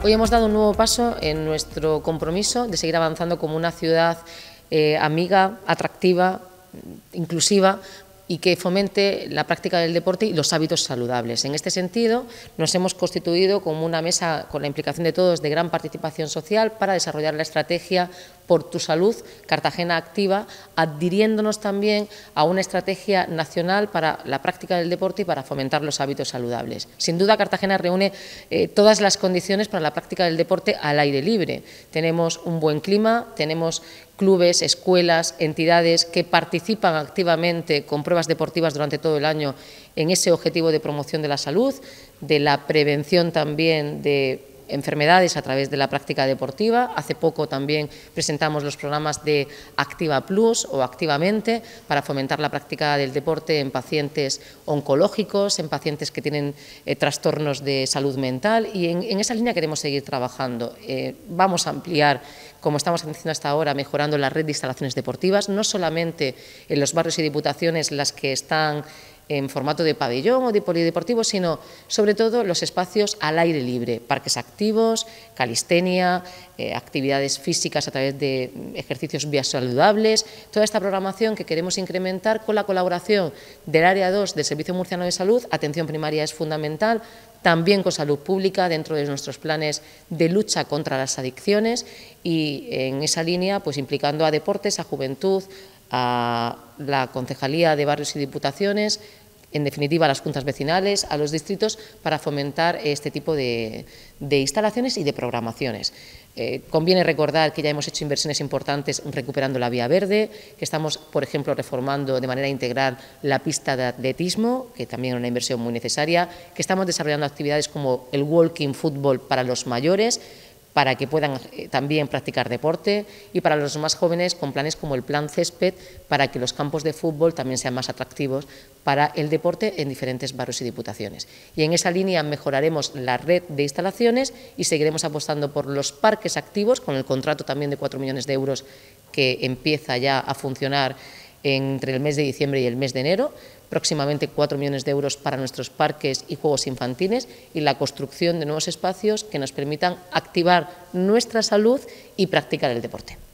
Hoy hemos dado un nuevo paso en nuestro compromiso de seguir avanzando como una ciudad eh, amiga, atractiva, inclusiva y que fomente la práctica del deporte y los hábitos saludables. En este sentido, nos hemos constituido como una mesa con la implicación de todos de gran participación social para desarrollar la estrategia por tu salud, Cartagena Activa, adhiriéndonos también a una estrategia nacional para la práctica del deporte y para fomentar los hábitos saludables. Sin duda, Cartagena reúne eh, todas las condiciones para la práctica del deporte al aire libre. Tenemos un buen clima, tenemos clubes, escuelas, entidades que participan activamente con pruebas deportivas durante todo el año en ese objetivo de promoción de la salud, de la prevención también de enfermedades a través de la práctica deportiva. Hace poco también presentamos los programas de Activa Plus o Activamente para fomentar la práctica del deporte en pacientes oncológicos, en pacientes que tienen eh, trastornos de salud mental y en, esa línea queremos seguir trabajando. Eh, vamos a ampliar como estamos haciendo hasta ahora, mejorando la red de instalaciones deportivas, no solamente en los barrios y diputaciones las que están en formato de pabellón o de polideportivo, sino sobre todo los espacios al aire libre, parques activos, calistenia, eh, actividades físicas a través de ejercicios vías saludables, toda esta programación que queremos incrementar con la colaboración del Área 2 del Servicio Murciano de Salud, atención primaria es fundamental, también con salud pública dentro de nuestros planes de lucha contra las adicciones y en esa línea pues implicando a deportes, a juventud, a la Concejalía de Barrios y Diputaciones, en definitiva, a las juntas vecinales, a los distritos, para fomentar este tipo de, instalaciones y de programaciones. Eh, conviene recordar que ya hemos hecho inversiones importantes recuperando la vía verde, que estamos, por ejemplo, reformando de manera integral la pista de atletismo, que también es una inversión muy necesaria, que estamos desarrollando actividades como el walking football para los mayores, para que puedan eh, también practicar deporte y para los más jóvenes con planes como el plan césped para que los campos de fútbol también sean más atractivos para el deporte en diferentes barrios y diputaciones. Y en esa línea mejoraremos la red de instalaciones y seguiremos apostando por los parques activos con el contrato también de 4 millones de euros que empieza ya a funcionar entre el mes de diciembre y el mes de enero, próximamente 4 millones de euros para nuestros parques y juegos infantiles y la construcción de nuevos espacios que nos permitan activar nuestra salud y practicar el deporte.